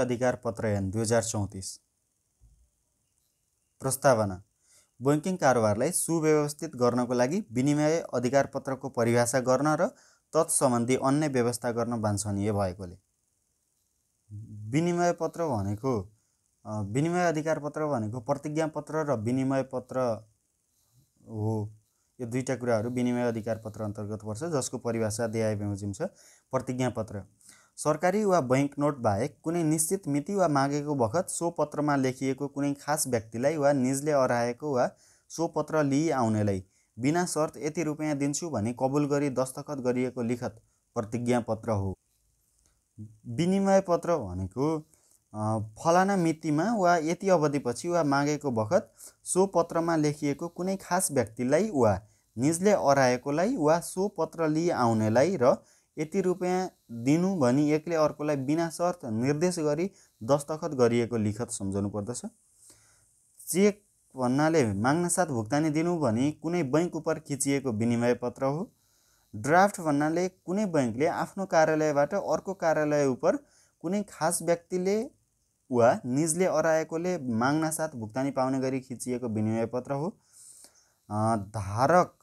अधिकार ऐन दुई हजार चौतिस प्रस्तावना बैङ्किङ कारोबारलाई सुव्यवस्थित गर्नको लागि विनिमय अधिकार पत्रको परिभाषा गर्न र तत्सम्बन्धी अन्य व्यवस्था गर्न वाञ्छनीय भएकोले विनिमय पत्र भनेको विनिमय अधिकार पत्र भनेको प्रतिज्ञा पत्र र विनिमय पत्र हो यो दुईवटा कुराहरू विनिमय अधिकार पत्र अन्तर्गत पर्छ जसको परिभाषा दिए बमोजिम छ पत्र सरकारी वा बैङ्क नोट बाहेक कुनै निश्चित मिति वा मागेको बखत सो पत्रमा लेखिएको कुनै खास व्यक्तिलाई वा निजले अराएको वा सो पत्र लिई आउनेलाई बिना शर्त यति रुपियाँ दिन्छु भने कबुल गरी दस्तखत गरिएको लिखत प्रतिज्ञापत्र हो विनिमय पत्र भनेको फलाना मितिमा वा यति अवधिपछि वा मागेको बखत सो पत्रमा लेखिएको कुनै खास व्यक्तिलाई वा निजले अराएकोलाई वा सो पत्र लिई आउनेलाई र यति रुपियाँ दिनु भनी एकले अर्कोलाई बिना शर्त निर्देश गरी दस्तखत गरिएको लिखत सम्झाउनु पर्दछ चेक भन्नाले माग्नसाथ भुक्तानी दिनु भनी कुनै बैङ्क उप खिचिएको विनिमय पत्र हो ड्राफ्ट भन्नाले कुनै बैङ्कले आफ्नो कार्यालयबाट अर्को कार्यालय उप कुनै खास व्यक्तिले वा निजले अराएकोले माग्नसाथ भुक्तानी पाउने गरी खिचिएको विनिमय पत्र हो धारक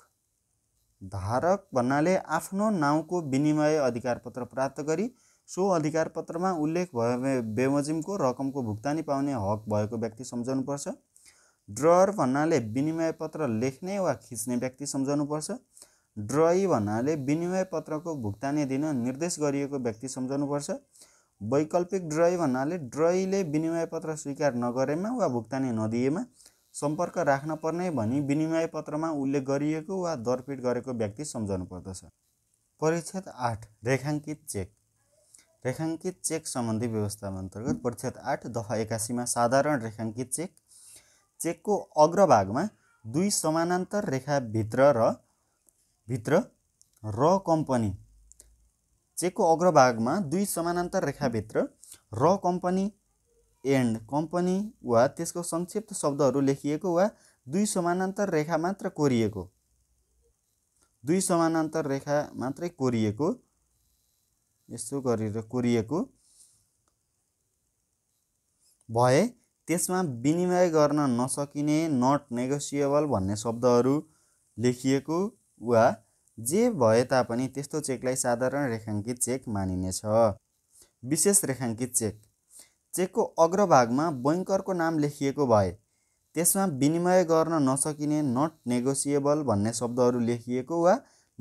धारक भन्नाले आफ्नो नाउँको विनिमय अधिकारपत्र प्राप्त गरी सो अधिकारपत्रमा उल्लेख भए बेमोजिमको रकमको भुक्तानी पाउने हक भएको व्यक्ति सम्झाउनुपर्छ ड्रर भन्नाले विनिमय पत्र लेख्ने वा खिच्ने व्यक्ति सम्झाउनुपर्छ ड्रई भन्नाले विनिमय पत्रको भुक्तानी दिन निर्देश गरिएको व्यक्ति सम्झाउनुपर्छ वैकल्पिक ड्रय भन्नाले ड्रईले विनिमय पत्र स्वीकार नगरेमा वा भुक्तानी नदिएमा सम्पर्क राख्न पर्ने भनी विनिमय पत्रमा उल्लेख गरिएको वा दरपिट गरेको व्यक्ति सम्झाउनु पर्दछ परिच्छेद आठ रेखाङ्कित चेक रेखाङ्कित चेक सम्बन्धी व्यवस्था अन्तर्गत परिच्छेद आठ दह एकासीमा साधारण रेखाङ्कित चेक चेकको अग्रभागमा दुई समानान्तर रेखाभित्र र भित्र र कम्पनी चेकको अग्रभागमा दुई समानान्तर रेखाभित्र र कम्पनी एन्ड कम्पनी वा त्यसको संक्षिप्त शब्दहरू लेखिएको वा दुई समानान्तर रेखा मात्र कोरिएको दुई समानान्तर रेखा मात्रै कोरिएको यस्तो गरेर कोरिएको भए त्यसमा विनिमय गर्न नसकिने नट नेगोसिएबल भन्ने शब्दहरू लेखिएको वा जे भए तापनि त्यस्तो चेकलाई साधारण रेखाङ्कित चेक मानिनेछ विशेष रेखाङ्कित चेक चेकको अग्रभागमा बैङ्करको नाम लेखिएको भए त्यसमा विनिमय गर्न नसकिने नट नेगोसिएबल भन्ने शब्दहरू लेखिएको वा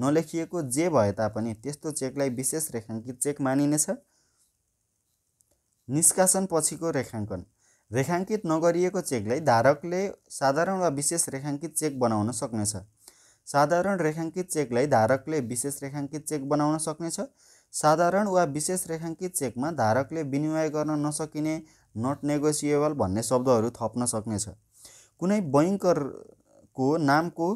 नलेखिएको जे भए तापनि त्यस्तो चेकलाई विशेष रेखाङ्कित चेक मानिनेछ निष्कासन पछिको रेखाङ्कन रेखाङ्कित नगरिएको चेकलाई धारकले साधारण वा विशेष रेखाङ्कित चेक बनाउन सक्नेछ साधारण रेखाङ्कित चेकलाई धारकले विशेष रेखाङ्कित चेक बनाउन सक्नेछ साधारण वा विशेष रेखाङ्कित चेकमा धारकले विनिमय गर्न नसकिने नट नेगोसिएबल भन्ने शब्दहरू थप्न सक्नेछ कुनै बैङ्करको नामको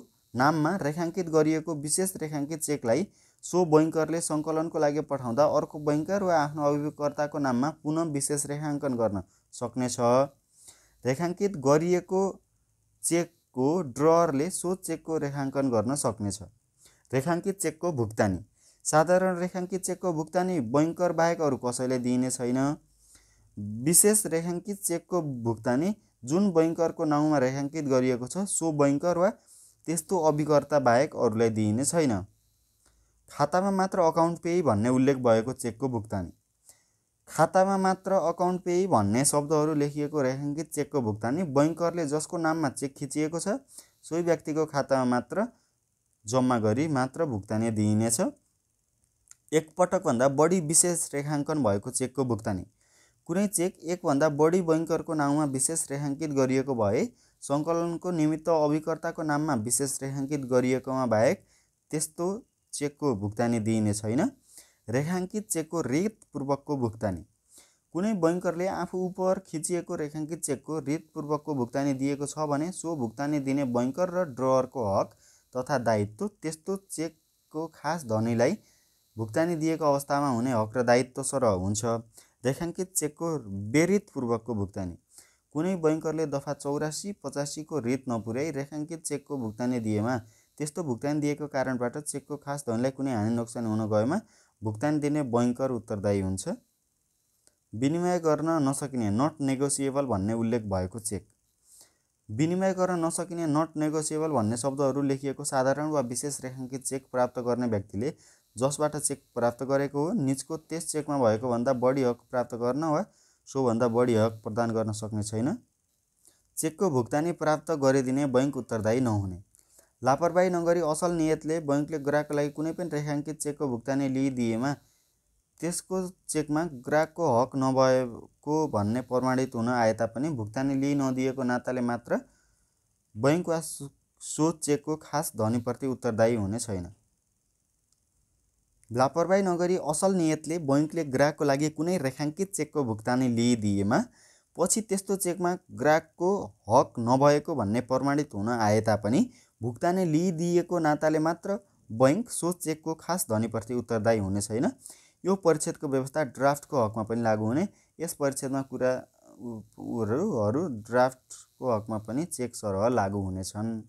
नाममा रेखाङ्कित गरिएको विशेष रेखाङ्कित चेकलाई सो बैङ्करले सङ्कलनको लागि पठाउँदा अर्को बैङ्कर वा आफ्नो अभिकर्ताको नाममा पुनः विशेष रेखाङ्कन गर्न सक्नेछ रेखाङ्कित गरिएको चेकको ड्ररले सो चेकको रेखाङ्कन गर्न सक्नेछ रेखाङ्कित चेकको भुक्तानी साधारण रेखाङ्कित चेकको भुक्तानी बैङ्कर बाहेक अरू कसैले दिइने छैन विशेष रेखाङ्कित चेकको भुक्तानी जुन बैङ्करको नाउँमा रेखाङ्कित गरिएको छ सो बैङ्कर वा त्यस्तो अभिकर्ता बाहेक अरूलाई दिइने छैन खातामा मात्र अकाउन्ट पे भन्ने उल्लेख भएको चेकको भुक्तानी खातामा मात्र अकाउन्ट पे भन्ने शब्दहरू लेखिएको रेखाङ्कित चेकको भुक्तानी बैङ्करले जसको नाममा चेक खिचिएको छ सोही व्यक्तिको खातामा मात्र जम्मा गरी मात्र भुक्तानी दिइनेछ एकपटकभन्दा बढी विशेष रेखाङ्कन भएको चेकको भुक्तानी कुनै चेक एकभन्दा बढी बैङ्करको नाउँमा विशेष रेखाङ्कित गरिएको भए सङ्कलनको निमित्त अभिकर्ताको नाममा विशेष रेखाङ्कित गरिएकोमा बाहेक त्यस्तो चेकको भुक्तानी दिइने छैन रेखाङ्कित चेकको रेतपूर्वकको भुक्तानी कुनै बैङ्करले आफू उपर खिचिएको रेखाङ्कित चेकको रितपूर्वकको भुक्तानी दिएको छ भने सो भुक्तानी दिने बैङ्कर र ड्रवरको हक तथा दायित्व त्यस्तो चेकको खास धनीलाई भुक्तानी दिएको अवस्थामा हुने हक र दायित्व सरह हुन्छ रेखाङ्कित चेकको पूर्वकको भुक्तानी कुनै बैङ्करले दफा चौरासी पचासीको रित नपुर्याई रेखाङ्कित चेकको भुक्तानी दिएमा त्यस्तो भुक्तानी दिएको कारणबाट चेकको खास धनलाई कुनै हानि नोक्सान हुन गएमा भुक्तानी दिने बैङ्कर उत्तरदायी हुन्छ विनिमय गर्न नसकिने नट नेगोसिएबल भन्ने उल्लेख भएको चेक विनिमय गर्न नसकिने नट नेगोसिएबल भन्ने शब्दहरू लेखिएको साधारण वा विशेष रेखाङ्कित चेक प्राप्त गर्ने व्यक्तिले जसबाट चेक प्राप्त गरेको हो निजको त्यस चेकमा भएको भन्दा बढी हक प्राप्त गर्न वा सोभन्दा बढी हक प्रदान गर्न सक्ने छैन चेकको भुक्तानी प्राप्त गरिदिने बैङ्क उत्तरदायी नहुने लापरवाही नगरी असल नियतले बैङ्कले ग्राहकको लागि कुनै पनि रेखाङ्कित चेकको भुक्तानी लिइदिएमा त्यसको चेकमा ग्राहकको हक नभएको भन्ने प्रमाणित हुन आए तापनि भुक्तानी लिइ नदिएको नाताले मात्र बैङ्क वा सो चेकको खास धनीप्रति उत्तरदायी हुने छैन लापरवाही नगरी असल नियतले बैङ्कले ग्राहकको लागि कुनै रेखाङ्कित चेकको भुक्तानी लिइदिएमा पछि त्यस्तो चेकमा ग्राहकको हक नभएको भन्ने प्रमाणित हुन आए तापनि भुक्तानी लिइदिएको नाताले मात्र बैङ्क सो चेकको खास धनीप्रति उत्तरदायी हुने छैन यो परिच्छेदको व्यवस्था ड्राफ्टको हकमा पनि लागू हुने यस परिच्छेदमा कुरा ड्राफ्टको हकमा पनि चेक सरह लागू हुनेछन्